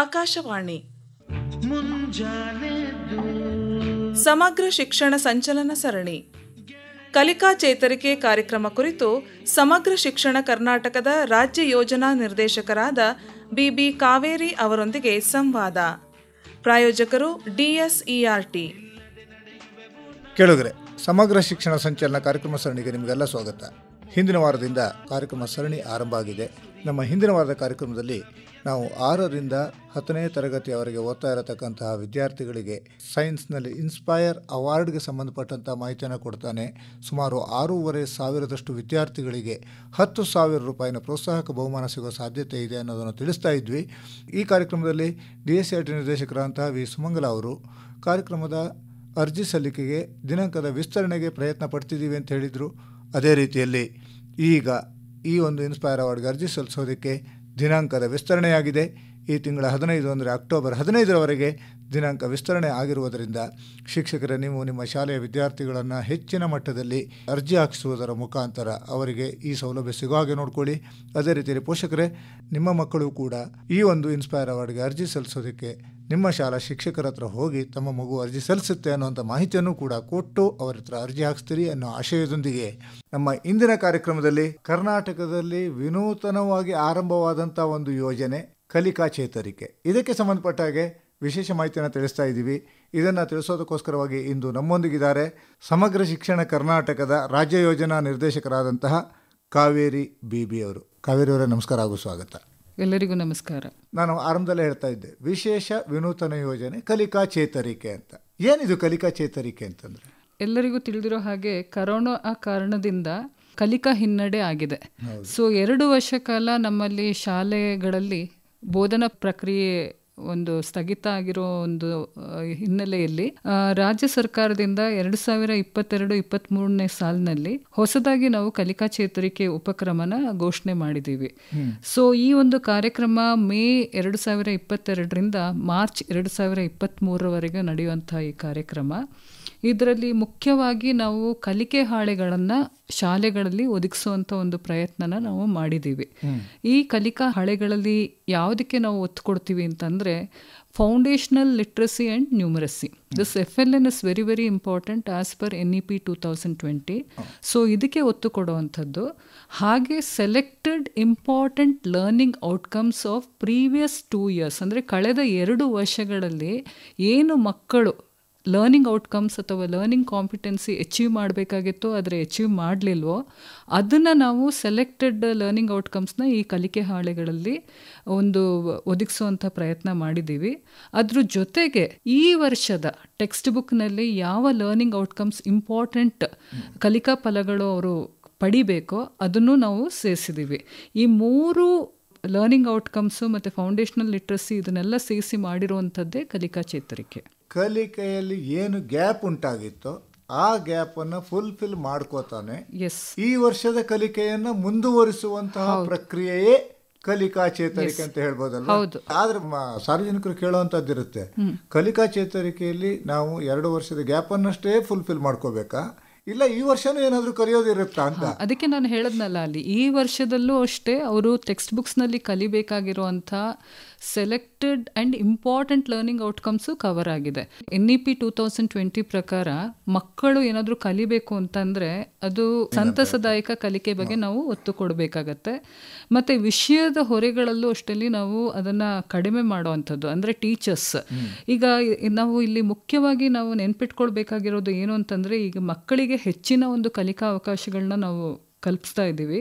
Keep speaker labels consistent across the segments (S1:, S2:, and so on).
S1: ಆಕಾಶವಾಣಿ ಸಮಗ್ರ ಶಿಕ್ಷಣ ಸಂಚಲನ ಸರಣಿ ಕಲಿಕಾ ಚೇತರಿಕೆ ಕಾರ್ಯಕ್ರಮ ಕುರಿತು ಸಮಗ್ರ ಶಿಕ್ಷಣ ಕರ್ನಾಟಕದ ರಾಜ್ಯ ಯೋಜನಾ ನಿರ್ದೇಶಕರಾದ ಬಿಬಿ ಕಾವೇರಿ ಅವರೊಂದಿಗೆ ಸಂವಾದ ಪ್ರಾಯೋಜಕರು ಡಿಎಸ್ಇಆರ್ಟಿ
S2: ಕೇಳುಗರೆ ಸಮಗ್ರ ಶಿಕ್ಷಣ ಸಂಚಲನ ಕಾರ್ಯಕ್ರಮ ಸರಣಿಗೆ ನಿಮಗೆಲ್ಲ ಸ್ವಾಗತ ಹಿಂದಿನ ವಾರದಿಂದ ಕಾರ್ಯಕ್ರಮ ಸರಣಿ ಆರಂಭ ಆಗಿದೆ ನಮ್ಮ ಹಿಂದಿನ ವಾರದ ಕಾರ್ಯಕ್ರಮದಲ್ಲಿ ನಾವು ಆರರಿಂದ ಹತ್ತನೇ ತರಗತಿಯವರೆಗೆ ಓದ್ತಾ ಇರತಕ್ಕಂತಹ ವಿದ್ಯಾರ್ಥಿಗಳಿಗೆ ಸೈನ್ಸ್ನಲ್ಲಿ ಇನ್ಸ್ಪೈರ್ ಅವಾರ್ಡ್ಗೆ ಸಂಬಂಧಪಟ್ಟಂತಹ ಮಾಹಿತಿಯನ್ನು ಕೊಡ್ತಾನೆ ಸುಮಾರು ಆರೂವರೆ ಸಾವಿರದಷ್ಟು ವಿದ್ಯಾರ್ಥಿಗಳಿಗೆ ಹತ್ತು ಸಾವಿರ ರೂಪಾಯಿನ ಪ್ರೋತ್ಸಾಹಕ ಬಹುಮಾನ ಸಿಗೋ ಸಾಧ್ಯತೆ ಇದೆ ಅನ್ನೋದನ್ನು ತಿಳಿಸ್ತಾ ಇದ್ವಿ ಈ ಕಾರ್ಯಕ್ರಮದಲ್ಲಿ D S C I T ನಿರ್ದೇಶಕರಾದಂತಹ ವಿ ಸುಮಂಗಲ ಅವರು ಕಾರ್ಯಕ್ರಮದ ಅರ್ಜಿ ಸಲ್ಲಿಕೆಗೆ ದಿನಾಂಕದ ವಿಸ್ತರಣೆಗೆ ಪ್ರಯತ್ನ ಪಡ್ತಿದ್ದೀವಿ ಅಂತ ಹೇಳಿದರು ಅದೇ ರೀತಿಯಲ್ಲಿ ಈಗ ಈ ಒಂದು ಇನ್ಸ್ಪೈರ್ ಅವಾರ್ಡ್ಗೆ ಅರ್ಜಿ ಸಲ್ಲಿಸೋದಕ್ಕೆ ದಿನಾಂಕದ ವಿಸ್ತರಣೆಯಾಗಿದೆ ಈ ತಿಂಗಳ ಹದಿನೈದು ಅಂದರೆ ಅಕ್ಟೋಬರ್ ಹದಿನೈದರವರೆಗೆ ದಿನಾಂಕ ವಿಸ್ತರಣೆ ಆಗಿರುವುದರಿಂದ ಶಿಕ್ಷಕರ ನೀವು ನಿಮ್ಮ ಶಾಲೆಯ ವಿದ್ಯಾರ್ಥಿಗಳನ್ನು ಹೆಚ್ಚಿನ ಮಟ್ಟದಲ್ಲಿ ಅರ್ಜಿ ಹಾಕಿಸುವುದರ ಮುಖಾಂತರ ಅವರಿಗೆ ಈ ಸೌಲಭ್ಯ ಸಿಗೋ ಹಾಗೆ ನೋಡ್ಕೊಳ್ಳಿ ಅದೇ ರೀತಿಯಲ್ಲಿ ಪೋಷಕರೇ ನಿಮ್ಮ ಮಕ್ಕಳು ಕೂಡ ಈ ಒಂದು ಇನ್ಸ್ಪೈರ್ ಅವಾರ್ಡ್ಗೆ ಅರ್ಜಿ ಸಲ್ಲಿಸೋದಕ್ಕೆ ನಿಮ್ಮ ಶಾಲಾ ಶಿಕ್ಷಕರ ಹತ್ರ ಹೋಗಿ ತಮ್ಮ ಮಗು ಅರ್ಜಿ ಸಲ್ಲಿಸುತ್ತೆ ಅನ್ನುವಂಥ ಮಾಹಿತಿಯನ್ನು ಕೂಡ ಕೊಟ್ಟು ಅವರ ಹತ್ರ ಅರ್ಜಿ ಹಾಕಿಸ್ತೀರಿ ಅನ್ನೋ ಆಶಯದೊಂದಿಗೆ ನಮ್ಮ ಇಂದಿನ ಕಾರ್ಯಕ್ರಮದಲ್ಲಿ ಕರ್ನಾಟಕದಲ್ಲಿ ವಿನೂತನವಾಗಿ ಆರಂಭವಾದಂಥ ಒಂದು ಯೋಜನೆ ಕಲಿಕಾ ಚೇತರಿಕೆ ಇದಕ್ಕೆ ಸಂಬಂಧಪಟ್ಟ ಹಾಗೆ ವಿಶೇಷ ಮಾಹಿತಿಯನ್ನು ತಿಳಿಸ್ತಾ ಇದ್ದೀವಿ ಇದನ್ನು ತಿಳಿಸೋದಕ್ಕೋಸ್ಕರವಾಗಿ ಇಂದು ನಮ್ಮೊಂದಿಗಿದ್ದಾರೆ ಸಮಗ್ರ ಶಿಕ್ಷಣ ಕರ್ನಾಟಕದ ರಾಜ್ಯ ಯೋಜನಾ ನಿರ್ದೇಶಕರಾದಂತಹ ಕಾವೇರಿ ಬಿ ಬಿ ಅವರು ಕಾವೇರಿ ಅವರೇ ನಮಸ್ಕಾರ ಹಾಗೂ ಸ್ವಾಗತ
S1: ಎಲ್ಲರಿಗೂ ನಮಸ್ಕಾರ ನಾನು
S2: ಆರಂಭದಲ್ಲೇ ಹೇಳ್ತಾ ಇದ್ದೆ ವಿಶೇಷ ವಿನೂತನ ಯೋಜನೆ ಕಲಿಕಾ ಚೇತರಿಕೆ ಅಂತ ಏನಿದು ಕಲಿಕಾ ಚೇತರಿಕೆ ಅಂತಂದ್ರೆ
S1: ಎಲ್ಲರಿಗೂ ತಿಳಿದಿರೋ ಹಾಗೆ ಕರೋನಾ ಆ ಕಾರಣದಿಂದ ಕಲಿಕಾ ಹಿನ್ನಡೆ ಆಗಿದೆ ಸೊ ಎರಡು ವರ್ಷ ಕಾಲ ನಮ್ಮಲ್ಲಿ ಶಾಲೆಗಳಲ್ಲಿ ಬೋಧನಾ ಪ್ರಕ್ರಿಯೆ ಒಂದು ಸ್ಥಗಿತ ಆಗಿರೋ ಒಂದು ಹಿನ್ನೆಲೆಯಲ್ಲಿ ರಾಜ್ಯ ಸರ್ಕಾರದಿಂದ ಎರಡು ಸಾವಿರ ಇಪ್ಪತ್ತೆರಡು ಇಪ್ಪತ್ತ್ ಮೂರನೇ ಸಾಲಿನಲ್ಲಿ ಹೊಸದಾಗಿ ನಾವು ಕಲಿಕಾ ಚೇತರಿಕೆ ಉಪಕ್ರಮನ ಘೋಷಣೆ ಮಾಡಿದ್ದೀವಿ ಸೊ ಈ ಒಂದು ಕಾರ್ಯಕ್ರಮ ಮೇ ಎರಡು ಸಾವಿರ ಇಪ್ಪತ್ತೆರಡರಿಂದ ಮಾರ್ಚ್ ಎರಡು ಸಾವಿರ ಇಪ್ಪತ್ತ್ ಮೂರರವರೆಗೆ ನಡೆಯುವಂತಹ ಈ ಕಾರ್ಯಕ್ರಮ ಇದರಲ್ಲಿ ಮುಖ್ಯವಾಗಿ ನಾವು ಕಲಿಕೆ ಹಾಳೆಗಳನ್ನು ಶಾಲೆಗಳಲ್ಲಿ ಒದಗಿಸುವಂಥ ಒಂದು ಪ್ರಯತ್ನನ ನಾವು ಮಾಡಿದ್ದೀವಿ ಈ ಕಲಿಕಾ ಹಾಳೆಗಳಲ್ಲಿ ಯಾವುದಕ್ಕೆ ನಾವು ಒತ್ತು ಕೊಡ್ತೀವಿ ಅಂತಂದರೆ foundational literacy and numeracy this F L N is very very important as per N E P two thousand twenty so ಇದಕ್ಕೆ ಒತ್ತು ಕೊಡುವಂಥದ್ದು ಹಾಗೆ selected important learning outcomes of previous two years ಅಂದರೆ ಕಳೆದ ಎರಡು ವರ್ಷಗಳಲ್ಲಿ ಏನು ಮಕ್ಕಳು ಲರ್ನಿಂಗ್ ಔಟ್ಕಮ್ಸ್ ಅಥವಾ ಲರ್ನಿಂಗ್ ಕಾಂಪಿಟೆನ್ಸಿ ಅಚೀವ್ ಮಾಡಬೇಕಾಗಿತ್ತು ಆದರೆ ಎಚೀವ್ ಮಾಡಲಿಲ್ವೋ ಅದನ್ನು ನಾವು ಸೆಲೆಕ್ಟೆಡ್ ಲರ್ನಿಂಗ್ ಔಟ್ಕಮ್ಸ್ನ ಈ ಕಲಿಕೆ ಹಾಳೆಗಳಲ್ಲಿ ಒಂದು ಒದಗಿಸುವಂಥ ಪ್ರಯತ್ನ ಮಾಡಿದ್ದೀವಿ ಅದ್ರ ಜೊತೆಗೆ ಈ ವರ್ಷದ ಟೆಕ್ಸ್ಟ್ ಬುಕ್ನಲ್ಲಿ ಯಾವ ಲರ್ನಿಂಗ್ ಔಟ್ಕಮ್ಸ್ ಇಂಪಾರ್ಟೆಂಟ್ ಕಲಿಕಾ ಫಲಗಳು ಅವರು ಪಡಿಬೇಕೋ ಅದನ್ನು ನಾವು ಸೇರಿಸಿದ್ದೀವಿ ಈ ಮೂರು ಲರ್ನಿಂಗ್ ಔಟ್ಕಮ್ಸ್ ಮತ್ತು ಫೌಂಡೇಶನಲ್ ಲಿಟ್ರಸಿ ಇದನ್ನೆಲ್ಲ ಸೇರಿಸಿ ಮಾಡಿರುವಂಥದ್ದೇ ಕಲಿಕಾ ಚೇತರಿಕೆ
S2: ಕಲಿಕೆಯಲ್ಲಿ ಏನು ಗ್ಯಾಪ್ ಉಂಟಾಗಿತ್ತು ಆ ಗ್ಯಾಪನ್ನು ಫುಲ್ಫಿಲ್ ಮಾಡ್ಕೋತಾನೆ ಎಸ್ ಈ ವರ್ಷದ ಕಲಿಕೆಯನ್ನು ಮುಂದುವರಿಸುವಂತಹ ಪ್ರಕ್ರಿಯೆಯೇ ಕಲಿಕಾ ಚೇತರಿಕೆ ಅಂತ ಹೇಳ್ಬೋದಲ್ಲ ಆದ್ರೆ ಸಾರ್ವಜನಿಕರು ಕೇಳುವಂತದ್ದಿರುತ್ತೆ ಕಲಿಕಾ ಚೇತರಿಕೆಯಲ್ಲಿ ನಾವು ಎರಡು ವರ್ಷದ ಗ್ಯಾಪ್ ಅನ್ನಷ್ಟೇ ಫುಲ್ಫಿಲ್ ಮಾಡ್ಕೋಬೇಕಾ ಇಲ್ಲ ಈ ವರ್ಷನೂ ಏನಾದರೂ ಕಲಿಯೋದಿರುತ್ತಾ ಅಂತ
S1: ಅದಕ್ಕೆ ನಾನು ಹೇಳದ್ನಲ್ಲ ಅಲ್ಲಿ ಈ ವರ್ಷದಲ್ಲೂ ಅಷ್ಟೇ ಅವರು ಟೆಕ್ಸ್ಟ್ ಬುಕ್ಸ್ನಲ್ಲಿ ಕಲಿಬೇಕಾಗಿರುವಂಥ selected and important learning outcomes cover ಆಗಿದೆ N E P two thousand twenty ಪ್ರಕಾರ ಮಕ್ಕಳು ಏನಾದರೂ ಕಲಿಬೇಕು ಅಂತಂದರೆ ಅದು ಸಂತಸದಾಯಕ ಕಲಿಕೆ ಬಗ್ಗೆ ನಾವು ಒತ್ತು ಕೊಡಬೇಕಾಗತ್ತೆ ಮತ್ತು ವಿಷಯದ ಹೊರೆಗಳಲ್ಲೂ ಅಷ್ಟಲ್ಲಿ ನಾವು ಅದನ್ನು ಕಡಿಮೆ ಮಾಡೋವಂಥದ್ದು ಅಂದರೆ ಟೀಚರ್ಸ್ ಈಗ ನಾವು ಇಲ್ಲಿ ಮುಖ್ಯವಾಗಿ ನಾವು ನೆನ್ಪಿಟ್ಕೊಳ್ಬೇಕಾಗಿರೋದು ಏನು ಅಂತಂದರೆ ಈಗ ಮಕ್ಕಳಿಗೆ ಹೆಚ್ಚಿನ ಒಂದು ಕಲಿಕಾ ಅವಕಾಶಗಳನ್ನ ನಾವು ಕಲ್ಪಿಸ್ತಾ ಇದ್ದೀವಿ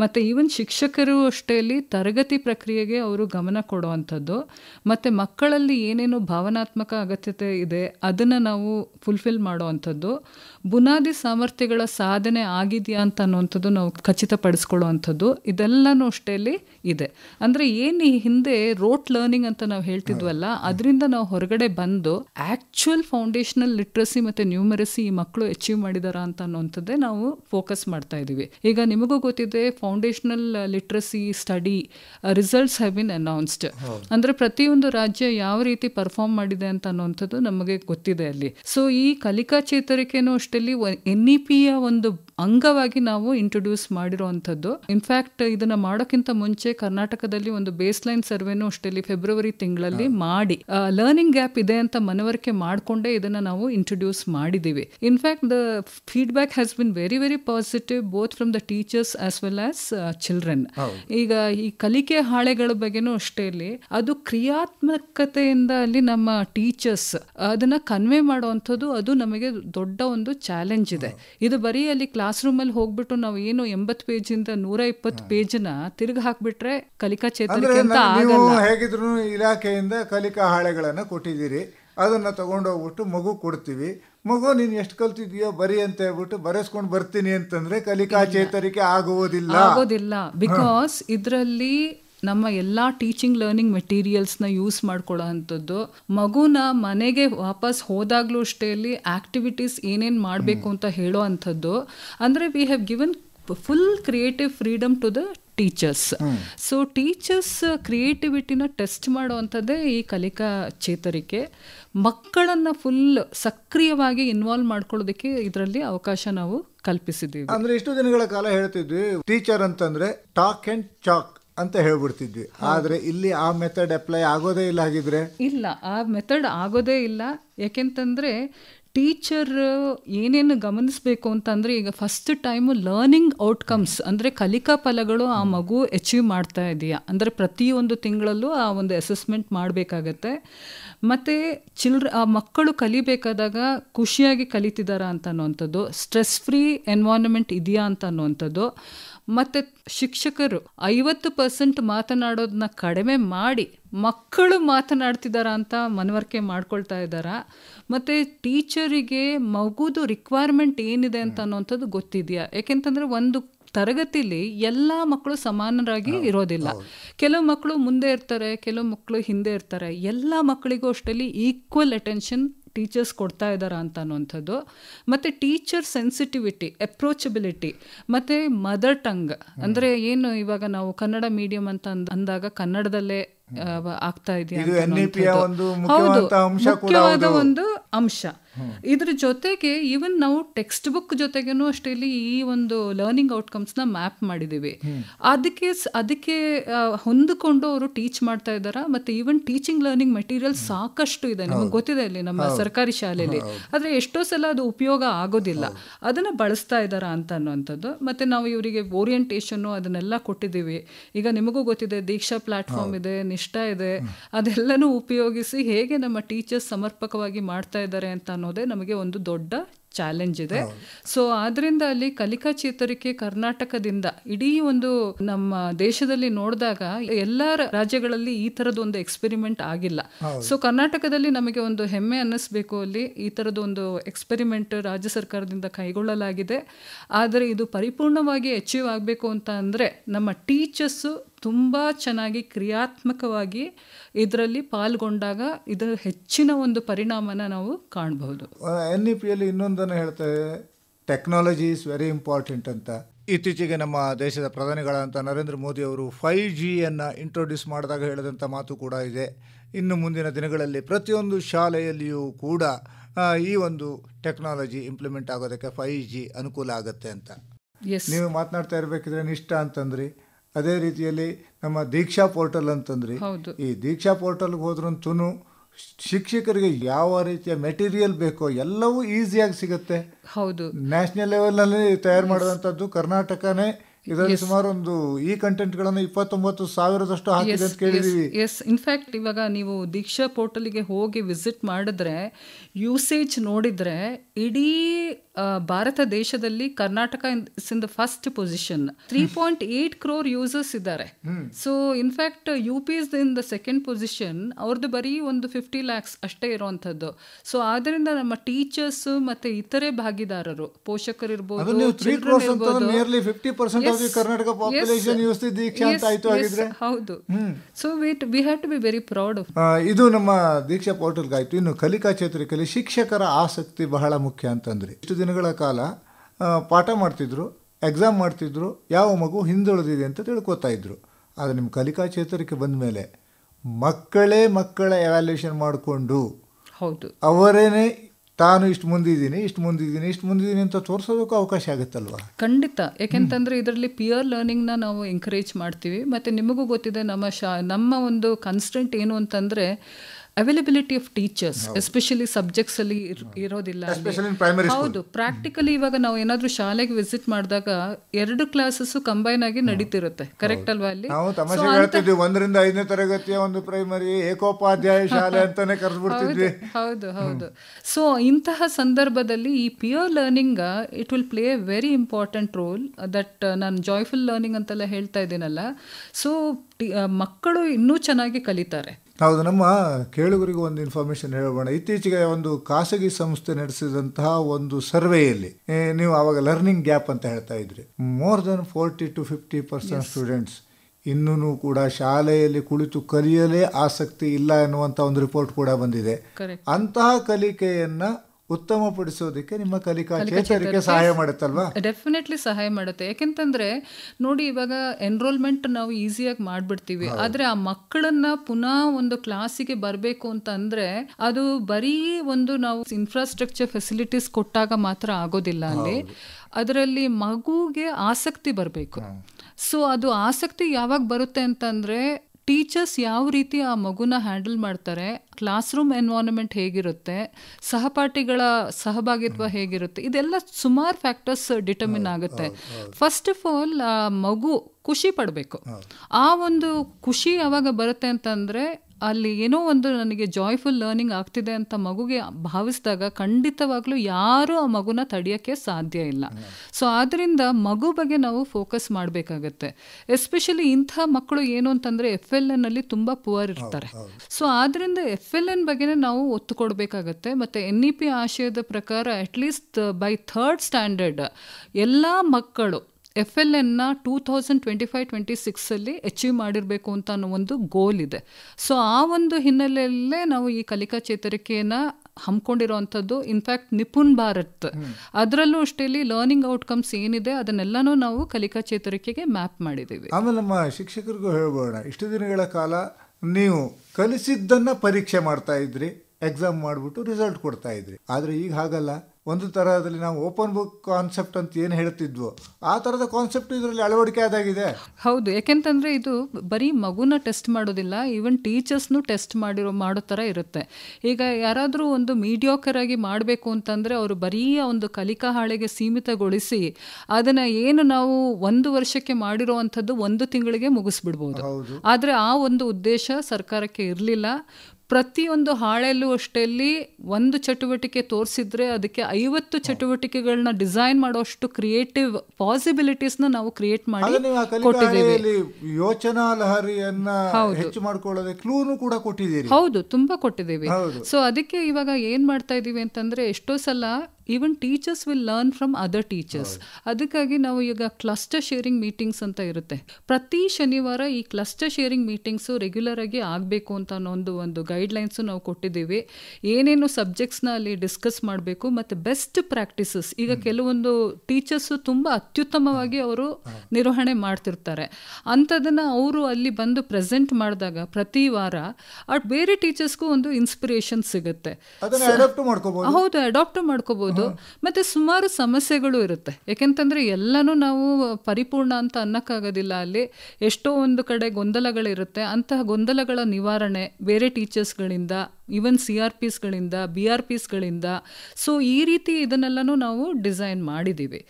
S1: ಮತ್ತು ಈವನ್ ಶಿಕ್ಷಕರು ಅಷ್ಟೇ ಅಲ್ಲಿ ತರಗತಿ ಪ್ರಕ್ರಿಯೆಗೆ ಅವರು ಗಮನ ಕೊಡುವಂಥದ್ದು ಮತ್ತು ಮಕ್ಕಳಲ್ಲಿ ಏನೇನು ಭಾವನಾತ್ಮಕ ಅಗತ್ಯತೆ ಇದೆ ಅದನ್ನು ನಾವು ಫುಲ್ಫಿಲ್ ಮಾಡುವಂಥದ್ದು ಬುನಾದಿ ಸಾಮರ್ಥ್ಯಗಳ ಸಾಧನೆ ಆಗಿದೆಯಾ ಅಂತ ಅನ್ನುವಂಥದ್ದು ನಾವು ಖಚಿತಪಡಿಸ್ಕೊಳ್ಳುವಂಥದ್ದು ಇದೆಲ್ಲನೂ ಅಷ್ಟೇ ಅಲ್ಲಿ ಇದೆ ಅಂದರೆ ಏನು ಈ ಹಿಂದೆ ರೋಟ್ ಲರ್ನಿಂಗ್ ಅಂತ ನಾವು ಹೇಳ್ತಿದ್ವಲ್ಲ ಅದರಿಂದ ನಾವು ಹೊರಗಡೆ ಬಂದು ಆ್ಯಕ್ಚುಯಲ್ ಫೌಂಡೇಶನಲ್ ಲಿಟ್ರಸಿ ಮತ್ತು ನ್ಯೂಮರಸಿ ಈ ಮಕ್ಕಳು ಅಚೀವ್ ಮಾಡಿದಾರಾ ಅಂತ ಅನ್ನೋಂಥದ್ದೇ ನಾವು ಫೋಕಸ್ ಮಾಡ್ತಾ ಇದ್ದೀವಿ ಈಗ ನಿಮಗೂ ಗೊತ್ತಿದೆ foundational literacy study results have been announced ಅಂದರೆ ಪ್ರತಿಯೊಂದು ರಾಜ್ಯ ಯಾವ ರೀತಿ ಪರ್ಫಾರ್ಮ್ ಮಾಡಿದೆ ಅಂತ ಅನ್ನೋವಂಥದ್ದು ನಮಗೆ ಗೊತ್ತಿದೆ ಅಲ್ಲಿ ಸೊ ಈ ಕಲಿಕಾ ಚೇತರಿಕೆನೂ ಅಷ್ಟಲ್ಲಿ ಎನ್ ಇ ಪಿಯ e ಒಂದು ಅಂಗವಾಗಿ ನಾವು ಇಂಟ್ರೊಡ್ಯೂಸ್ ಮಾಡಿರುವಂಥದ್ದು ಇನ್ಫ್ಯಾಕ್ಟ್ ಇದನ್ನ ಮಾಡೋಕ್ಕಿಂತ ಮುಂಚೆ ಕರ್ನಾಟಕದಲ್ಲಿ ಒಂದು ಬೇಸ್ ಲೈನ್ ಸರ್ವೆನೂ ಅಷ್ಟೇ ಫೆಬ್ರವರಿ ತಿಂಗಳಲ್ಲಿ ಮಾಡಿ ಲರ್ನಿಂಗ್ ಗ್ಯಾಪ್ ಇದೆ ಅಂತ ಮನವರಿಕೆ ಮಾಡಿಕೊಂಡೇ ಇದನ್ನ ನಾವು ಇಂಟ್ರೊಡ್ಯೂಸ್ ಮಾಡಿದ್ದೀವಿ in fact the feedback has been very very positive both from the teachers as well as children ಈಗ ಈ ಕಲಿಕೆ ಹಾಳೆಗಳ ಬಗ್ಗೆನೂ ಅಷ್ಟೇ ಇಲ್ಲಿ ಅದು ಕ್ರಿಯಾತ್ಮಕತೆಯಿಂದ ಅಲ್ಲಿ ನಮ್ಮ ಟೀಚರ್ಸ್ ಅದನ್ನ ಕನ್ವೆ ಮಾಡುವಂಥದ್ದು ಅದು ನಮಗೆ ದೊಡ್ಡ ಒಂದು ಚಾಲೆಂಜ್ ಇದೆ ಇದು ಬರೀ ಅಲ್ಲಿ ಕ್ಲಾಸ್ ಕ್ಲಾಸ್ ಹೋಗ್ಬಿಟ್ಟು ನಾವು ಏನು ಎಂಬತ್ತು ಪೇಜಿಂದ ನೂರ ಇಪ್ಪತ್ತು ನ ತಿರುಗಿ ಹಾಕ್ಬಿಟ್ರೆ ಕಲಿಕಾ ಚೇತರಿಕೆ
S2: ಇಲಾಖೆಯಿಂದ ಕಲಿಕಾ ಹಾಳೆಗಳನ್ನು ಕೊಟ್ಟಿದ್ದೀರಿ ಅದನ್ನ ತಗೊಂಡೋಗ್ಬಿಟ್ಟು ಮಗು ಕೊಡ್ತೀವಿ ಮಗು ನೀನು ಎಷ್ಟು ಕಲ್ತಿದ್ಯೋ ಬರಿ ಅಂತ ಹೇಳ್ಬಿಟ್ಟು ಬರೆಸ್ಕೊಂಡು ಬರ್ತೀನಿ ಅಂತಂದ್ರೆ ಕಲಿಕಾ ಚೇತರಿಕೆ ಆಗುವುದಿಲ್ಲ ಆಗೋದಿಲ್ಲ
S1: ಬಿಕಾಸ್ ಇದರಲ್ಲಿ ನಮ್ಮ ಎಲ್ಲ ಟೀಚಿಂಗ್ ಲರ್ನಿಂಗ್ ಮೆಟೀರಿಯಲ್ಸ್ನ ಯೂಸ್ ಮಾಡ್ಕೊಳ್ಳೋ ಅಂಥದ್ದು ಮಗುನ ಮನೆಗೆ ವಾಪಸ್ ಹೋದಾಗ್ಲೂ ಅಷ್ಟೇ ಅಲ್ಲಿ ಆಕ್ಟಿವಿಟೀಸ್ ಏನೇನು ಮಾಡಬೇಕು ಅಂತ ಹೇಳೋ ಅಂಥದ್ದು ಅಂದರೆ we have given full creative freedom to the teachers so teachers ಕ್ರಿಯೇಟಿವಿಟಿನ ಟೆಸ್ಟ್ ಮಾಡೋ ಅಂಥದ್ದೇ ಈ ಕಲಿಕಾ ಚೇತರಿಕೆ ಮಕ್ಕಳನ್ನು ಫುಲ್ ಸಕ್ರಿಯವಾಗಿ ಇನ್ವಾಲ್ವ್ ಮಾಡ್ಕೊಳ್ಳೋದಕ್ಕೆ ಇದರಲ್ಲಿ ಅವಕಾಶ ನಾವು ಕಲ್ಪಿಸಿದ್ದೀವಿ
S2: ಅಂದರೆ ಇಷ್ಟು ದಿನಗಳ ಕಾಲ ಹೇಳ್ತಿದ್ವಿ ಟೀಚರ್ ಅಂತಂದರೆ ಟಾಕ್ ಆ್ಯಂಡ್ ಚಾಕ್ ಅಂತ ಹೇಳ್ಬಿಡ್ತಿದ್ವಿ ಆದರೆ ಇಲ್ಲಿ ಆ ಮೆಥಡ್ ಅಪ್ಲೈ ಆಗೋದೇ ಇಲ್ಲ ಹಾಗಿದ್ರೆ
S1: ಇಲ್ಲ ಆ ಮೆಥಡ್ ಆಗೋದೇ ಇಲ್ಲ ಯಾಕೆಂತಂದ್ರೆ ಟೀಚರ್ ಏನೇನು ಗಮನಿಸಬೇಕು ಅಂತಂದರೆ ಈಗ ಫಸ್ಟ್ ಟೈಮು ಲರ್ನಿಂಗ್ ಔಟ್ಕಮ್ಸ್ ಅಂದರೆ ಕಲಿಕಾ ಫಲಗಳು ಆ ಮಗು ಅಚೀವ್ ಮಾಡ್ತಾ ಇದೆಯಾ ಅಂದರೆ ಪ್ರತಿಯೊಂದು ತಿಂಗಳಲ್ಲೂ ಆ ಒಂದು ಅಸೆಸ್ಮೆಂಟ್ ಮಾಡಬೇಕಾಗತ್ತೆ ಮತ್ತು ಚಿಲ್ಡ್ರ ಆ ಮಕ್ಕಳು ಕಲಿಬೇಕಾದಾಗ ಖುಷಿಯಾಗಿ ಕಲಿತಿದ್ದಾರಾ ಅಂತ ಅನ್ನುವಂಥದ್ದು ಸ್ಟ್ರೆಸ್ ಫ್ರೀ ಎನ್ವಾರ್ಮೆಂಟ್ ಇದೆಯಾ ಅಂತ ಅನ್ನುವಂಥದ್ದು ಮತ್ತು ಶಿಕ್ಷಕರು ಐವತ್ತು ಪರ್ಸೆಂಟ್ ಮಾತನಾಡೋದನ್ನ ಕಡಿಮೆ ಮಾಡಿ ಮಕ್ಕಳು ಮಾತನಾಡ್ತಿದ್ದಾರಾ ಅಂತ ಮನವರಿಕೆ ಮಾಡ್ಕೊಳ್ತಾ ಇದ್ದಾರಾ ಮತ್ತು ಟೀಚರಿಗೆ ಮಗುದು ರಿಕ್ವೈರ್ಮೆಂಟ್ ಏನಿದೆ ಅಂತ ಅನ್ನೋಂಥದ್ದು ಗೊತ್ತಿದೆಯಾ ಯಾಕೆಂತಂದರೆ ಒಂದು ತರಗತಿಲಿ ಎಲ್ಲ ಮಕ್ಕಳು ಸಮಾನರಾಗಿ ಇರೋದಿಲ್ಲ ಕೆಲವು ಮಕ್ಕಳು ಮುಂದೆ ಇರ್ತಾರೆ ಕೆಲವು ಮಕ್ಕಳು ಹಿಂದೆ ಇರ್ತಾರೆ ಎಲ್ಲ ಮಕ್ಕಳಿಗೂ ಅಷ್ಟರಲ್ಲಿ ಈಕ್ವಲ್ ಅಟೆನ್ಷನ್ ಟೀಚರ್ಸ್ ಕೊಡ್ತಾ ಇದ್ದಾರಾ ಅಂತ ಅನ್ನುವಂಥದ್ದು ಮತ್ತು ಟೀಚರ್ ಸೆನ್ಸಿಟಿವಿಟಿ ಅಪ್ರೋಚಬಿಲಿಟಿ ಮತ್ತು ಮದರ್ ಟಂಗ್ ಅಂದರೆ ಏನು ಇವಾಗ ನಾವು ಕನ್ನಡ ಮೀಡಿಯಂ ಅಂತ ಅಂದಾಗ ಕನ್ನಡದಲ್ಲೇ ಆಗ್ತಾ ಇದೆಯಾ ಒಂದು ಅಂಶ ಇದ್ರ ಜೊತೆಗೆ ಈವನ್ ನಾವು ಟೆಕ್ಸ್ಟ್ ಬುಕ್ ಜೊತೆಗೇನು ಅಷ್ಟೇ ಇಲ್ಲಿ ಈ ಒಂದು ಲರ್ನಿಂಗ್ ಔಟ್ಕಮ್ಸ್ ನ ಮ್ಯಾಪ್ ಮಾಡಿದ್ದೀವಿ ಅದಕ್ಕೆ ಅದಕ್ಕೆ ಹೊಂದಿಕೊಂಡು ಅವರು ಟೀಚ್ ಮಾಡ್ತಾ ಇದ್ದಾರೆ ಮತ್ತೆ ಈವನ್ ಟೀಚಿಂಗ್ ಲರ್ನಿಂಗ್ ಮೆಟೀರಿಯಲ್ ಸಾಕಷ್ಟು ಇದೆ ನಿಮಗೆ ಗೊತ್ತಿದೆ ಇಲ್ಲಿ ನಮ್ಮ ಸರ್ಕಾರಿ ಶಾಲೆಯಲ್ಲಿ ಆದ್ರೆ ಎಷ್ಟೋ ಸಲ ಅದು ಉಪಯೋಗ ಆಗೋದಿಲ್ಲ ಅದನ್ನ ಬಳಸ್ತಾ ಇದಾರ ಅಂತ ಅನ್ನುವಂಥದ್ದು ಮತ್ತೆ ನಾವು ಇವರಿಗೆ ಓರಿಯಂಟೇಶನ್ ಅದನ್ನೆಲ್ಲ ಕೊಟ್ಟಿದ್ದೀವಿ ಈಗ ನಿಮಗೂ ಗೊತ್ತಿದೆ ದೀಕ್ಷಾ ಪ್ಲಾಟ್ಫಾರ್ಮ್ ಇದೆ ನಿಷ್ಠಾ ಇದೆ ಅದೆಲ್ಲನೂ ಉಪಯೋಗಿಸಿ ಹೇಗೆ ನಮ್ಮ ಟೀಚರ್ಸ್ ಸಮರ್ಪಕವಾಗಿ ಮಾಡ್ತಾ ಇದ್ದಾರೆ ಅಂತ ಅನ್ನೋದೇ ನಮಗೆ ಒಂದು ದೊಡ್ಡ ಚಾಲೆಂಜ್ ಇದೆ ಸೊ ಆದ್ರಿಂದ ಅಲ್ಲಿ ಕಲಿಕಾ ಚೇತರಿಕೆ ಕರ್ನಾಟಕದಿಂದ ಇಡೀ ಒಂದು ನಮ್ಮ ದೇಶದಲ್ಲಿ ನೋಡಿದಾಗ ಎಲ್ಲ ರಾಜ್ಯಗಳಲ್ಲಿ ಈ ತರದ ಒಂದು ಎಕ್ಸ್ಪೆರಿಮೆಂಟ್ ಆಗಿಲ್ಲ ಸೊ ಕರ್ನಾಟಕದಲ್ಲಿ ನಮಗೆ ಒಂದು ಹೆಮ್ಮೆ ಅನ್ನಿಸ್ಬೇಕು ಅಲ್ಲಿ ಈ ತರದ ಒಂದು ಎಕ್ಸ್ಪೆರಿಮೆಂಟ್ ರಾಜ್ಯ ಸರ್ಕಾರದಿಂದ ಕೈಗೊಳ್ಳಲಾಗಿದೆ ಆದರೆ ಇದು ಪರಿಪೂರ್ಣವಾಗಿ ಅಚೀವ್ ಆಗಬೇಕು ಅಂತ ಅಂದ್ರೆ ನಮ್ಮ ಟೀಚರ್ಸ್ ತುಂಬ ಚೆನ್ನಾಗಿ ಕ್ರಿಯಾತ್ಮಕವಾಗಿ ಇದರಲ್ಲಿ ಪಾಲ್ಗೊಂಡಾಗ ಇದು ಹೆಚ್ಚಿನ ಒಂದು ಪರಿಣಾಮನ ನಾವು ಕಾಣಬಹುದು ಎನ್ ಇ
S2: ಪಿಯಲ್ಲಿ ಇನ್ನೊಂದನ್ನು ಹೇಳ್ತೇವೆ ಟೆಕ್ನಾಲಜಿ ಇಸ್ ವೆರಿ ಇಂಪಾರ್ಟೆಂಟ್ ಅಂತ ಇತ್ತೀಚೆಗೆ ನಮ್ಮ ದೇಶದ ಪ್ರಧಾನಿಗಳಂತ ನರೇಂದ್ರ ಮೋದಿ ಅವರು ಫೈ ಜಿಯನ್ನು ಇಂಟ್ರೊಡ್ಯೂಸ್ ಮಾಡಿದಾಗ ಹೇಳಿದಂಥ ಮಾತು ಕೂಡ ಇದೆ ಇನ್ನು ಮುಂದಿನ ದಿನಗಳಲ್ಲಿ ಪ್ರತಿಯೊಂದು ಶಾಲೆಯಲ್ಲಿಯೂ ಕೂಡ ಈ ಒಂದು ಟೆಕ್ನಾಲಜಿ ಇಂಪ್ಲಿಮೆಂಟ್ ಆಗೋದಕ್ಕೆ ಫೈವ್ ಜಿ ಅನುಕೂಲ ಆಗುತ್ತೆ ಅಂತ ನೀವು ಮಾತನಾಡ್ತಾ ಇರಬೇಕಿದ್ರೆ ನಿಷ್ಠ ಅಂತಂದ್ರಿ ಅದೇ ರೀತಿಯಲ್ಲಿ ನಮ್ಮ ದೀಕ್ಷಾ ಪೋರ್ಟಲ್ ಅಂತಂದ್ರೆ ಈ ದೀಕ್ಷಾ ಪೋರ್ಟಲ್ಗೆ ಹೋದ್ರಂತೂ ಶಿಕ್ಷಕರಿಗೆ ಯಾವ ರೀತಿಯ ಮೆಟೀರಿಯಲ್ ಬೇಕೋ ಎಲ್ಲವೂ ಈಸಿಯಾಗಿ ಸಿಗುತ್ತೆ ಹೌದು ನ್ಯಾಷನಲ್ ನಲ್ಲಿ ತಯಾರು ಮಾಡುವಂಥದ್ದು ಕರ್ನಾಟಕನೇ ಇದರಲ್ಲಿ ಸುಮಾರು ಒಂದು ಈ ಕಂಟೆಂಟ್ ಗಳನ್ನು ಇಪ್ಪತ್ತೊಂಬತ್ತು ಸಾವಿರದಷ್ಟು ಹಾಕಿದೆ ಅಂತ ಕೇಳಿದೀವಿ
S1: ಎಸ್ ಇನ್ಫ್ಯಾಕ್ಟ್ ಇವಾಗ ನೀವು ದೀಕ್ಷಾ ಗೆ ಹೋಗಿ ವಿಸಿಟ್ ಮಾಡಿದ್ರೆ ಯೂಸೇಜ್ ನೋಡಿದ್ರೆ ಇಡೀ ಭಾರತ ದೇಶದಲ್ಲಿ Karnataka is in the first position three point eight crore users ಇದ್ದಾರೆ so in fact U P is in the second position ಅವ್ರದ್ದು ಬರೀ ಒಂದು ಫಿಫ್ಟಿ ಲ್ಯಾಕ್ಸ್ ಅಷ್ಟೇ ಇರೋವಂಥದ್ದು ಸೊ ಆದ್ದರಿಂದ ನಮ್ಮ ಟೀಚರ್ಸ್ ಮತ್ತೆ ಇತರೆ ಭಾಗಿದಾರರು ಪೋಷಕರು ಪೋಷಕರಿರ್ಬೋದು ಕರ್ನಾಟಕ ಪಾಪ್ಯುಲೇಷನ್ ಯೂಸ್ ದೀಕ್ಷಾ ಅಂತ ಆಯ್ತು ಆಗಿದ್ರೆ ಹೌದು so with we have to be very proud
S2: ಇದು ನಮ್ಮ ದೀಕ್ಷಾ ಪೋರ್ಟಲ್ ಆಯ್ತು ಇನ್ನು ಕಲಿಕಾ ಚೇತರಿಕೆಯಲ್ಲಿ ಶಿಕ್ಷಕರ ಆಸಕ್ತಿ ಬಹಳ ಮುಖ್ಯ ಅಂತಂದ್ರೆ ಇಷ್ಟು ದಿನಗಳ ಕಾಲ ಪಾಠ ಮಾಡ್ತಿದ್ರು ಎಕ್ಸಾಮ್ ಮಾಡ್ತಿದ್ರು ಯಾವ ಮಗು ಹಿಂದುಳಿದಿದೆ ಅಂತ ತಿಳ್ಕೊತಾ ಇದ್ರು ಆದ್ರೆ ನಿಮ್ ಕಲಿಕಾ ಚೇತರಿಕೆ ಬಂದ ಮೇಲೆ ಮಕ್ಕಳೇ ಮಕ್ಕಳ ಎವ್ಯಾಲ್ಯೂಷನ್ ಮಾಡಿಕೊಂಡು ಹೌದು ಅವರೇನೆ ತಾನು ಇಷ್ಟು ಮುಂದಿದ್ದೀನಿ ಇಷ್ಟು ಮುಂದಿದ್ದೀನಿ ಇಷ್ಟು ಮುಂದಿದ್ದೀನಿ ಅಂತ ತೋರಿಸೋದಕ್ಕೂ ಅವಕಾಶ ಆಗುತ್ತಲ್ವಾ
S1: ಖಂಡಿತ ಯಾಕೆಂತಂದ್ರೆ ಇದರಲ್ಲಿ ಪಿಯರ್ ಲರ್ನಿಂಗ್ನ ನಾವು ಎಂಕರೇಜ್ ಮಾಡ್ತೀವಿ ಮತ್ತು ನಿಮಗೂ ಗೊತ್ತಿದೆ ನಮ್ಮ ಶಾ ನಮ್ಮ ಒಂದು ಕನ್ಸ್ಟೆಂಟ್ ಏನು ಅಂತಂದರೆ availability of teachers especially subjects ಅಲ್ಲಿ ಇರೋದಿಲ್ಲ ಹೌದು ಪ್ರಾಕ್ಟಿಕಲಿ ಇವಾಗ ನಾವು ಏನಾದರೂ ಶಾಲೆಗೆ ವಿಸಿಟ್ ಮಾಡಿದಾಗ ಎರಡು ಕ್ಲಾಸಸ್ ಕಂಬೈನ್ ಆಗಿ ನಡೀತಿರುತ್ತೆ ಕರೆಕ್ಟ್ ಅಲ್ವಾ ಅಲ್ಲಿ
S2: ಒಂದರಿಂದ ಐದನೇ ತರಗತಿಯ ಒಂದು ಪ್ರೈಮರಿ ಏಕೋಪಾಧ್ಯಾಯ ಶಾಲೆ ಅಂತಾನೆ ಕರೆಸ್ಬಿಡ್ತಿದ್ವಿ
S1: ಹೌದು ಹೌದು ಸೊ ಇಂತಹ ಸಂದರ್ಭದಲ್ಲಿ ಈ peer learning it will play very important role that ನಾನು ಜಾಯ್ಫುಲ್ ಲರ್ನಿಂಗ್ ಅಂತೆಲ್ಲ ಹೇಳ್ತಾ ಇದ್ದೀನಲ್ಲ ಸೊ ಮಕ್ಕಳು ಇನ್ನೂ ಚೆನ್ನಾಗಿ ಕಲಿತಾರೆ
S2: ನಾವು ನಮ್ಮ ಕೇಳುಗರಿಗೆ ಒಂದು ಇನ್ಫಾರ್ಮೇಶನ್ ಹೇಳೋಣ ಇತ್ತೀಚೆಗೆ ಒಂದು ಖಾಸಗಿ ಸಂಸ್ಥೆ ನಡೆಸಿದಂತಹ ಒಂದು ಸರ್ವೆಯಲ್ಲಿ ನೀವು ಆವಾಗ ಲರ್ನಿಂಗ್ ಗ್ಯಾಪ್ ಅಂತ ಹೇಳ್ತಾ ಇದ್ರಿ more than forty to fifty percent students ಇನ್ನೂ ಕೂಡ ಶಾಲೆಯಲ್ಲಿ ಕುಳಿತು ಕಲಿಯಲೇ ಆಸಕ್ತಿ ಇಲ್ಲ ಎನ್ನುವಂತಹ ಒಂದು ರಿಪೋರ್ಟ್ ಕೂಡ ಬಂದಿದೆ ಅಂತಹ ಕಲಿಕೆಯನ್ನ ಉತ್ತಮಪಡಿಸೋದಕ್ಕೆ ನಿಮ್ಮ ಕಲಿಕಾ ಚೇತರಿಕೆ ಸಹಾಯ ಮಾಡುತ್ತಲ್ವಾ
S1: ಡೆಫಿನೆಟ್ಲಿ ಸಹಾಯ ಮಾಡುತ್ತೆ ಯಾಕೆಂತಂದ್ರೆ ನೋಡಿ ಇವಾಗ ಎನ್ರೋಲ್ಮೆಂಟ್ ನಾವು ಈಸಿಯಾಗಿ ಮಾಡ್ಬಿಡ್ತೀವಿ ಆದ್ರೆ ಆ ಮಕ್ಕಳನ್ನ ಪುನಃ ಒಂದು ಕ್ಲಾಸಿಗೆ ಬರಬೇಕು ಅಂತ ಅದು ಬರೀ ಒಂದು ನಾವು ಇನ್ಫ್ರಾಸ್ಟ್ರಕ್ಚರ್ ಫೆಸಿಲಿಟೀಸ್ ಕೊಟ್ಟಾಗ ಮಾತ್ರ ಆಗೋದಿಲ್ಲ ಅಲ್ಲಿ ಅದರಲ್ಲಿ ಮಗುಗೆ ಆಸಕ್ತಿ ಬರಬೇಕು ಸೊ ಅದು ಆಸಕ್ತಿ ಯಾವಾಗ ಬರುತ್ತೆ ಅಂತಂದ್ರೆ ಟೀಚರ್ಸ್ ಯಾವ ರೀತಿ ಆ ಮಗುನ ಹ್ಯಾಂಡಲ್ ಮಾಡ್ತಾರೆ ಕ್ಲಾಸ್ ರೂಮ್ ಎನ್ವಾರ್ಮೆಂಟ್ ಹೇಗಿರುತ್ತೆ ಸಹಪಾಠಿಗಳ ಸಹಭಾಗಿತ್ವ ಹೇಗಿರುತ್ತೆ ಇದೆಲ್ಲ ಸುಮಾರು ಫ್ಯಾಕ್ಟರ್ಸ್ ಡಿಟರ್ಮಿನ್ ಆಗುತ್ತೆ ಫಸ್ಟ್ ಆಫ್ ಆಲ್ ಮಗು ಖುಷಿ ಪಡಬೇಕು ಆ ಒಂದು ಖುಷಿ ಯಾವಾಗ ಬರುತ್ತೆ ಅಂತಂದರೆ ಅಲ್ಲಿ ಏನೋ ಒಂದು ನನಗೆ ಜಾಯ್ಫುಲ್ ಲರ್ನಿಂಗ್ ಆಗ್ತಿದೆ ಅಂತ ಮಗುಗೆ ಭಾವಿಸಿದಾಗ ಖಂಡಿತವಾಗ್ಲೂ ಯಾರೂ ಆ ಮಗುನ ತಡೆಯೋಕ್ಕೆ ಸಾಧ್ಯ ಇಲ್ಲ ಸೊ ಆದ್ರಿಂದ ಮಗು ಬಗ್ಗೆ ನಾವು ಫೋಕಸ್ ಮಾಡಬೇಕಾಗತ್ತೆ ಎಸ್ಪೆಷಲಿ ಇಂಥ ಮಕ್ಕಳು ಏನು ಅಂತಂದ್ರೆ ಎಫ್ ಎಲ್ ಎನ್ನಲ್ಲಿ ತುಂಬಾ ಪುವರ್ ಇರ್ತಾರೆ ಸೊ ಆದ್ದರಿಂದ ಎಫ್ ಎಲ್ ಎನ್ ಬಗ್ಗೆನೇ ನಾವು ಒತ್ತು ಕೊಡಬೇಕಾಗತ್ತೆ ಮತ್ತೆ ಎನ್ ಇ ಪಿ ಆಶಯದ ಪ್ರಕಾರ ಅಟ್ಲೀಸ್ಟ್ ಬೈ ಥರ್ಡ್ ಸ್ಟ್ಯಾಂಡರ್ಡ್ ಎಲ್ಲ ಮಕ್ಕಳು ಎಫ್ ಎಲ್ ಎನ್ನ two thousand twenty five twenty ಸಿಕ್ಸಲ್ಲಿ ಅಚೀವ್ ಮಾಡಿರಬೇಕು ಅಂತ ಅನ್ನೋ ಒಂದು ಗೋಲ್ ಇದೆ ಸೊ ಆ ಒಂದು ಹಿನ್ನೆಲೆಯಲ್ಲೇ ನಾವು ಈ ಕಲಿಕಾ ಚೇತರಿಕೆಯನ್ನು ಹಮ್ಮಿಕೊಂಡಿರೋ ಅಂಥದ್ದು ಇನ್ಫ್ಯಾಕ್ಟ್ ನಿಪುಣ್ ಭಾರತ್ ಅದರಲ್ಲೂ ಅಷ್ಟೇ ಇಲ್ಲಿ ಲರ್ನಿಂಗ್ ಔಟ್ಕಮ್ಸ್ ಏನಿದೆ ಅದನ್ನೆಲ್ಲನೂ ನಾವು ಕಲಿಕಾ ಚೇತರಿಕೆಗೆ ಮ್ಯಾಪ್ ಮಾಡಿದ್ದೀವಿ
S2: ಆಮೇಲೆ ನಮ್ಮ ಶಿಕ್ಷಕರಿಗೂ ಹೇಳ್ಬೋಣ ಇಷ್ಟು ದಿನಗಳ ಕಾಲ ನೀವು ಕಲಿಸಿದ್ದನ್ನು ಪರೀಕ್ಷೆ ಮಾಡ್ತಾ ಇದ್ರಿ ಎಕ್ಸಾಮ್ ಮಾಡಿಬಿಟ್ಟು ರಿಸಲ್ಟ್ ಕೊಡ್ತಾ ಇದ್ರಿ ಆದರೆ ಈಗ ಹಾಗಲ್ಲ ಒಂದು ತರಹದಲ್ಲಿ ನಾವು ಓಪನ್ ಬುಕ್ ಕಾನ್ಸೆಪ್ಟ್ ಅಂತ ಏನು ಹೇಳ್ತಿದ್ವು ಆ ಥರದ ಕಾನ್ಸೆಪ್ಟ್ ಇದರಲ್ಲಿ ಅಳವಡಿಕೆ
S1: ಆದಾಗಿದೆ ಹೌದು ಯಾಕೆಂತಂದರೆ ಇದು ಬರೀ ಮಗುನ ಟೆಸ್ಟ್ ಮಾಡೋದಿಲ್ಲ ಈವನ್ ಟೀಚರ್ಸ್ನು ಟೆಸ್ಟ್ ಮಾಡಿರೋ ಮಾಡೋ ಥರ ಇರುತ್ತೆ ಈಗ ಯಾರಾದರೂ ಒಂದು ಮೀಡಿಯೋಕರ್ ಆಗಿ ಮಾಡಬೇಕು ಅಂತಂದರೆ ಅವರು ಬರೀ ಒಂದು ಕಲಿಕಾ ಹಾಳೆಗೆ ಸೀಮಿತಗೊಳಿಸಿ ಅದನ್ನು ಏನು ನಾವು ಒಂದು ವರ್ಷಕ್ಕೆ ಮಾಡಿರೋ ಒಂದು ತಿಂಗಳಿಗೆ ಮುಗಿಸ್ಬಿಡ್ಬೋದು ಆದರೆ ಆ ಒಂದು ಉದ್ದೇಶ ಸರ್ಕಾರಕ್ಕೆ ಇರಲಿಲ್ಲ ಪ್ರತಿಯೊಂದು ಹಾಳೆಲ್ಲೂ ಅಷ್ಟೆಲ್ಲಿ ಒಂದು ಚಟುವಟಿಕೆ ತೋರಿಸಿದ್ರೆ ಅದಕ್ಕೆ ಐವತ್ತು ಚಟುವಟಿಕೆಗಳನ್ನ ಡಿಸೈನ್ ಮಾಡುವಷ್ಟು ಕ್ರಿಯೇಟಿವ್ ಪಾಸಿಬಿಲಿಟೀಸ್ನ ನಾವು ಕ್ರಿಯೇಟ್ ಮಾಡಿ
S2: ಯೋಚನಾ ಲಹರಿಯನ್ನ ಕೂಡ ಕೊಟ್ಟಿದ್ದೀವಿ
S1: ಹೌದು ತುಂಬಾ ಕೊಟ್ಟಿದ್ದೀವಿ ಸೊ ಅದಕ್ಕೆ ಇವಾಗ ಏನ್ ಮಾಡ್ತಾ ಇದೀವಿ ಅಂತಂದ್ರೆ ಎಷ್ಟೋ ಸಲ even teachers will learn from other teachers ಅದಕ್ಕಾಗಿ ನಾವು ಈಗ ಕ್ಲಸ್ಟರ್ ಶೇರಿಂಗ್ ಮೀಟಿಂಗ್ಸ್ ಅಂತ ಇರುತ್ತೆ ಪ್ರತಿ ಶನಿವಾರ ಈ ಕ್ಲಸ್ಟರ್ ಶೇರಿಂಗ್ ಮೀಟಿಂಗ್ಸು ರೆಗ್ಯುಲರ್ ಆಗಿ ಆಗಬೇಕು ಅಂತ ಒಂದು ಒಂದು ಗೈಡ್ಲೈನ್ಸು ನಾವು ಕೊಟ್ಟಿದ್ದೀವಿ ಏನೇನು ಸಬ್ಜೆಕ್ಟ್ಸ್ನ ಅಲ್ಲಿ ಡಿಸ್ಕಸ್ ಮಾಡಬೇಕು ಮತ್ತು ಬೆಸ್ಟ್ ಪ್ರಾಕ್ಟೀಸಸ್ ಈಗ ಕೆಲವೊಂದು ಟೀಚರ್ಸು ತುಂಬ ಅತ್ಯುತ್ತಮವಾಗಿ ಅವರು ನಿರ್ವಹಣೆ ಮಾಡ್ತಿರ್ತಾರೆ ಅಂಥದನ್ನು ಅವರು ಅಲ್ಲಿ ಬಂದು ಪ್ರೆಸೆಂಟ್ ಮಾಡಿದಾಗ ಪ್ರತಿ ವಾರ ಬೇರೆ ಟೀಚರ್ಸ್ಗೂ ಒಂದು ಇನ್ಸ್ಪಿರೇಷನ್ ಸಿಗುತ್ತೆ ಹೌದು ಅಡಾಪ್ಟ್ ಮಾಡ್ಕೋಬಹುದು ಇರ್ಬೋದು ಸುಮಾರು ಸಮಸ್ಯೆಗಳು ಇರುತ್ತೆ ಯಾಕೆಂತಂದ್ರೆ ಎಲ್ಲಾನು ನಾವು ಪರಿಪೂರ್ಣ ಅಂತ ಅನ್ನೋಕ್ಕಾಗೋದಿಲ್ಲ ಅಲ್ಲಿ ಎಷ್ಟೋ ಒಂದು ಕಡೆ ಗೊಂದಲಗಳಿರುತ್ತೆ ಅಂತಹ ಗೊಂದಲಗಳ ನಿವಾರಣೆ ಬೇರೆ ಗಳಿಂದ ಈವನ್ ಸಿ ಆರ್ ಗಳಿಂದ ಬಿ ಆರ್ ಪಿಸ್ಗಳಿಂದ ಸೊ ಈ ರೀತಿ ಇದನ್ನೆಲ್ಲನೂ ನಾವು ಡಿಸೈನ್ ಮಾಡಿದೀವಿ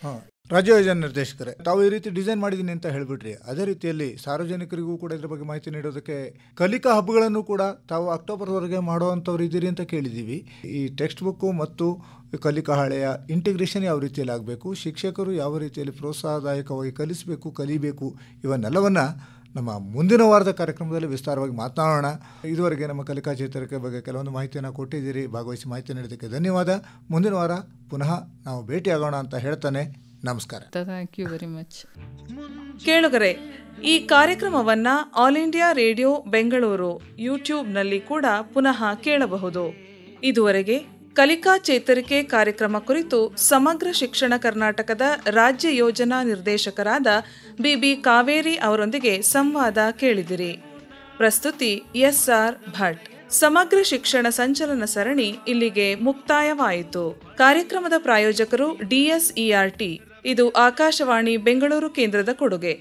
S2: ರಾಜ್ಯ ಯೋಜನೆ ನಿರ್ದೇಶಕರೇ ತಾವು ಈ ರೀತಿ ಡಿಸೈನ್ ಮಾಡಿದ್ದೀನಿ ಅಂತ ಹೇಳಿಬಿಟ್ರಿ ಅದೇ ರೀತಿಯಲ್ಲಿ ಸಾರ್ವಜನಿಕರಿಗೂ ಕೂಡ ಇದ್ರ ಬಗ್ಗೆ ಮಾಹಿತಿ ನೀಡೋದಕ್ಕೆ ಕಲಿಕಾ ಹಬ್ಬಗಳನ್ನು ಕೂಡ ತಾವು ಅಕ್ಟೋಬರ್ವರೆಗೆ ಮಾಡುವಂಥವ್ರು ಇದ್ದೀರಿ ಅಂತ ಕೇಳಿದ್ದೀವಿ ಈ ಟೆಕ್ಸ್ಟ್ ಬುಕ್ಕು ಮತ್ತು ಕಲಿಕಾ ಹಳೆಯ ಇಂಟಿಗ್ರೇಷನ್ ಯಾವ ರೀತಿಯಲ್ಲಿ ಆಗಬೇಕು ಶಿಕ್ಷಕರು ಯಾವ ರೀತಿಯಲ್ಲಿ ಪ್ರೋತ್ಸಾಹದಾಯಕವಾಗಿ ಕಲಿಸಬೇಕು ಕಲಿಬೇಕು ಇವನ್ನೆಲ್ಲವನ್ನು ನಮ್ಮ ಮುಂದಿನ ವಾರದ ಕಾರ್ಯಕ್ರಮದಲ್ಲಿ ವಿಸ್ತಾರವಾಗಿ ಮಾತನಾಡೋಣ ಇದುವರೆಗೆ ನಮ್ಮ ಕಲಿಕಾ ಚೇತರಿಕೆ ಬಗ್ಗೆ ಕೆಲವೊಂದು ಮಾಹಿತಿಯನ್ನು ಕೊಟ್ಟಿದ್ದೀರಿ ಭಾಗವಹಿಸಿ ಮಾಹಿತಿ ನೀಡೋದಕ್ಕೆ ಧನ್ಯವಾದ ಮುಂದಿನ ವಾರ ಪುನಃ ನಾವು ಭೇಟಿಯಾಗೋಣ ಅಂತ ಹೇಳ್ತಾನೆ ನಮಸ್ಕಾರ
S1: ಥ್ಯಾಂಕ್ ಯು ವೆರಿ ಮಚ್ ಕೇಳುಗರೆ ಈ ಕಾರ್ಯಕ್ರಮವನ್ನ ಆಲ್ ಇಂಡಿಯಾ ರೇಡಿಯೋ ಬೆಂಗಳೂರು ಯೂಟ್ಯೂಬ್ನಲ್ಲಿ ಕೂಡ ಪುನಃ ಕೇಳಬಹುದು ಇದುವರೆಗೆ ಕಲಿಕಾ ಚೇತರಿಕೆ ಕಾರ್ಯಕ್ರಮ ಕುರಿತು ಸಮಗ್ರ ಶಿಕ್ಷಣ ಕರ್ನಾಟಕದ ರಾಜ್ಯ ಯೋಜನಾ ನಿರ್ದೇಶಕರಾದ ಬಿಬಿ ಕಾವೇರಿ ಅವರೊಂದಿಗೆ ಸಂವಾದ ಕೇಳಿದಿರಿ ಪ್ರಸ್ತುತಿ ಎಸ್ಆರ್ ಭಟ್ ಸಮಗ್ರ ಶಿಕ್ಷಣ ಸಂಚಲನ ಸರಣಿ ಇಲ್ಲಿಗೆ ಮುಕ್ತಾಯವಾಯಿತು ಕಾರ್ಯಕ್ರಮದ ಪ್ರಾಯೋಜಕರು ಡಿಎಸ್ಇಆರ್ಟಿ ಇದು ಆಕಾಶವಾಣಿ ಬೆಂಗಳೂರು ಕೇಂದ್ರದ ಕೊಡುಗೆ